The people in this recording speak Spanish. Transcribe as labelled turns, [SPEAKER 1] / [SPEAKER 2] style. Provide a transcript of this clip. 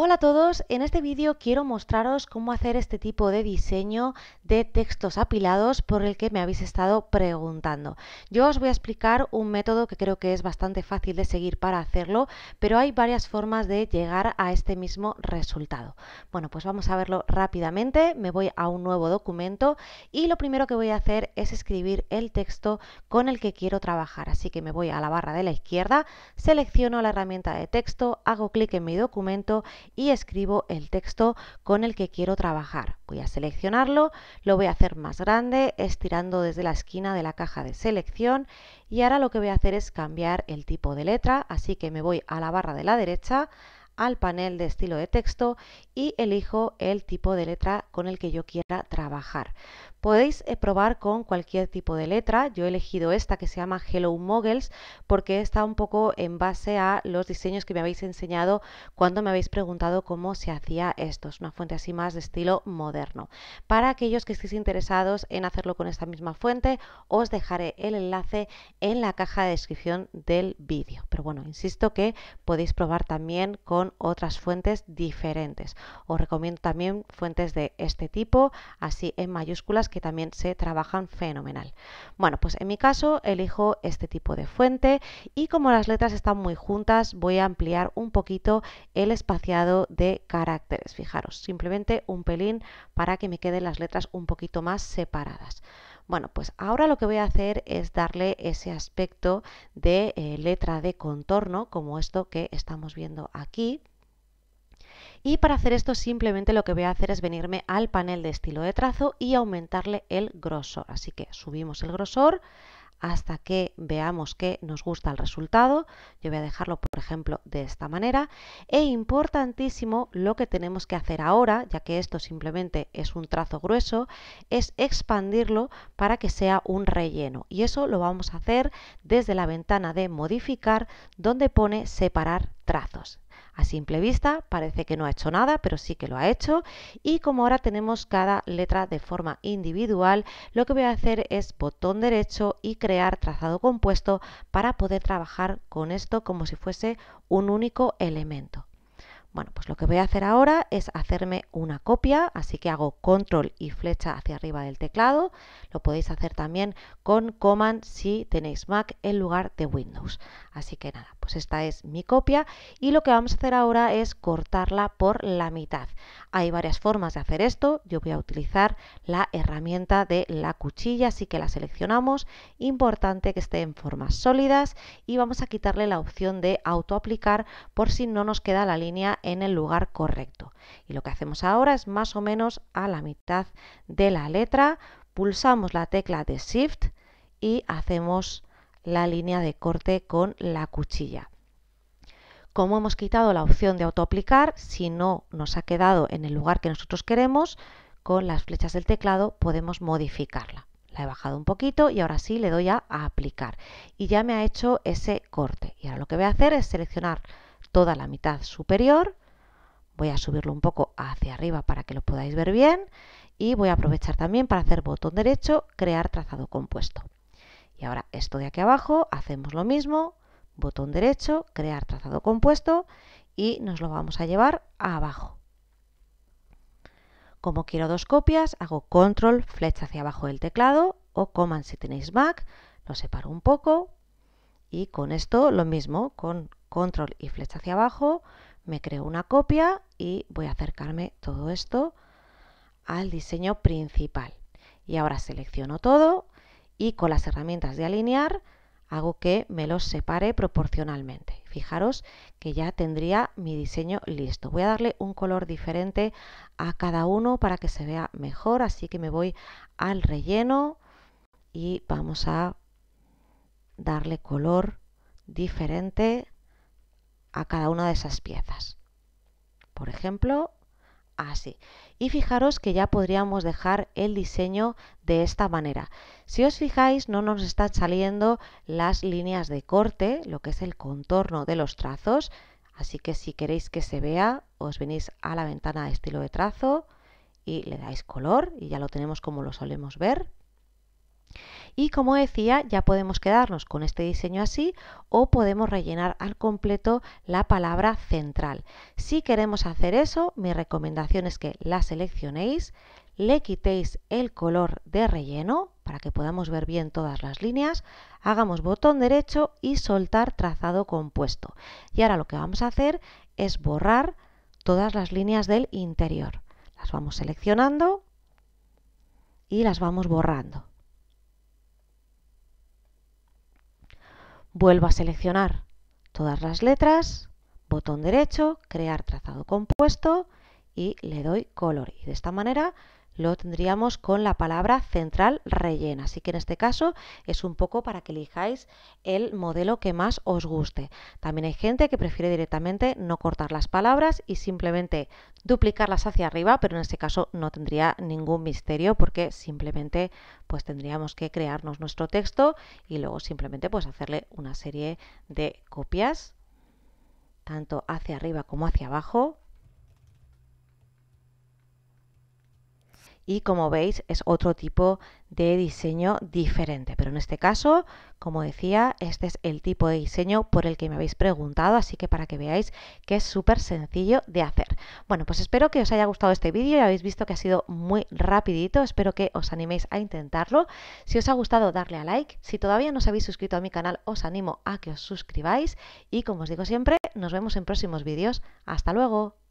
[SPEAKER 1] Hola a todos, en este vídeo quiero mostraros cómo hacer este tipo de diseño de textos apilados por el que me habéis estado preguntando. Yo os voy a explicar un método que creo que es bastante fácil de seguir para hacerlo, pero hay varias formas de llegar a este mismo resultado. Bueno, pues vamos a verlo rápidamente, me voy a un nuevo documento y lo primero que voy a hacer es escribir el texto con el que quiero trabajar, así que me voy a la barra de la izquierda, selecciono la herramienta de texto, hago clic en mi documento y escribo el texto con el que quiero trabajar. Voy a seleccionarlo, lo voy a hacer más grande estirando desde la esquina de la caja de selección y ahora lo que voy a hacer es cambiar el tipo de letra, así que me voy a la barra de la derecha al panel de estilo de texto y elijo el tipo de letra con el que yo quiera trabajar. Podéis eh, probar con cualquier tipo de letra. Yo he elegido esta que se llama Hello Moguls porque está un poco en base a los diseños que me habéis enseñado cuando me habéis preguntado cómo se hacía esto. Es una fuente así más de estilo moderno. Para aquellos que estéis interesados en hacerlo con esta misma fuente, os dejaré el enlace en la caja de descripción del vídeo. Pero bueno, insisto que podéis probar también con otras fuentes diferentes. Os recomiendo también fuentes de este tipo, así en mayúsculas que también se trabajan fenomenal. Bueno, pues en mi caso elijo este tipo de fuente y como las letras están muy juntas voy a ampliar un poquito el espaciado de caracteres. Fijaros, simplemente un pelín para que me queden las letras un poquito más separadas. Bueno, pues ahora lo que voy a hacer es darle ese aspecto de eh, letra de contorno, como esto que estamos viendo aquí. Y para hacer esto simplemente lo que voy a hacer es venirme al panel de estilo de trazo y aumentarle el grosor. Así que subimos el grosor, hasta que veamos que nos gusta el resultado. Yo voy a dejarlo, por ejemplo, de esta manera. E importantísimo, lo que tenemos que hacer ahora, ya que esto simplemente es un trazo grueso, es expandirlo para que sea un relleno. Y eso lo vamos a hacer desde la ventana de modificar, donde pone separar trazos. A simple vista parece que no ha hecho nada, pero sí que lo ha hecho. Y como ahora tenemos cada letra de forma individual, lo que voy a hacer es botón derecho y crear trazado compuesto para poder trabajar con esto como si fuese un único elemento. Bueno, pues lo que voy a hacer ahora es hacerme una copia, así que hago control y flecha hacia arriba del teclado. Lo podéis hacer también con command si tenéis Mac en lugar de Windows. Así que nada, pues esta es mi copia y lo que vamos a hacer ahora es cortarla por la mitad. Hay varias formas de hacer esto. Yo voy a utilizar la herramienta de la cuchilla, así que la seleccionamos. Importante que esté en formas sólidas y vamos a quitarle la opción de autoaplicar por si no nos queda la línea en el lugar correcto. Y lo que hacemos ahora es más o menos a la mitad de la letra, pulsamos la tecla de Shift y hacemos la línea de corte con la cuchilla. Como hemos quitado la opción de aplicar si no nos ha quedado en el lugar que nosotros queremos, con las flechas del teclado podemos modificarla. La he bajado un poquito y ahora sí le doy a aplicar. Y ya me ha hecho ese corte. Y ahora lo que voy a hacer es seleccionar toda la mitad superior. Voy a subirlo un poco hacia arriba para que lo podáis ver bien y voy a aprovechar también para hacer botón derecho, crear trazado compuesto. Y ahora esto de aquí abajo hacemos lo mismo, botón derecho, crear trazado compuesto y nos lo vamos a llevar abajo. Como quiero dos copias, hago control, flecha hacia abajo del teclado o command si tenéis Mac, lo separo un poco y con esto lo mismo, con control y flecha hacia abajo, me creo una copia y voy a acercarme todo esto al diseño principal. Y ahora selecciono todo y con las herramientas de alinear hago que me los separe proporcionalmente. Fijaros que ya tendría mi diseño listo. Voy a darle un color diferente a cada uno para que se vea mejor, así que me voy al relleno y vamos a darle color diferente a cada una de esas piezas. Por ejemplo, así. Y fijaros que ya podríamos dejar el diseño de esta manera. Si os fijáis, no nos están saliendo las líneas de corte, lo que es el contorno de los trazos. Así que si queréis que se vea, os venís a la ventana de estilo de trazo y le dais color y ya lo tenemos como lo solemos ver. Y como decía, ya podemos quedarnos con este diseño así o podemos rellenar al completo la palabra central. Si queremos hacer eso, mi recomendación es que la seleccionéis, le quitéis el color de relleno para que podamos ver bien todas las líneas, hagamos botón derecho y soltar trazado compuesto. Y ahora lo que vamos a hacer es borrar todas las líneas del interior. Las vamos seleccionando y las vamos borrando. Vuelvo a seleccionar todas las letras, botón derecho, crear trazado compuesto y le doy color. Y de esta manera lo tendríamos con la palabra central rellena. Así que en este caso es un poco para que elijáis el modelo que más os guste. También hay gente que prefiere directamente no cortar las palabras y simplemente duplicarlas hacia arriba, pero en este caso no tendría ningún misterio porque simplemente pues tendríamos que crearnos nuestro texto y luego simplemente pues hacerle una serie de copias tanto hacia arriba como hacia abajo y como veis es otro tipo de diseño diferente. Pero en este caso, como decía, este es el tipo de diseño por el que me habéis preguntado, así que para que veáis que es súper sencillo de hacer. Bueno, pues espero que os haya gustado este vídeo, ya habéis visto que ha sido muy rapidito, espero que os animéis a intentarlo. Si os ha gustado, darle a like. Si todavía no os habéis suscrito a mi canal, os animo a que os suscribáis y como os digo siempre, nos vemos en próximos vídeos. ¡Hasta luego!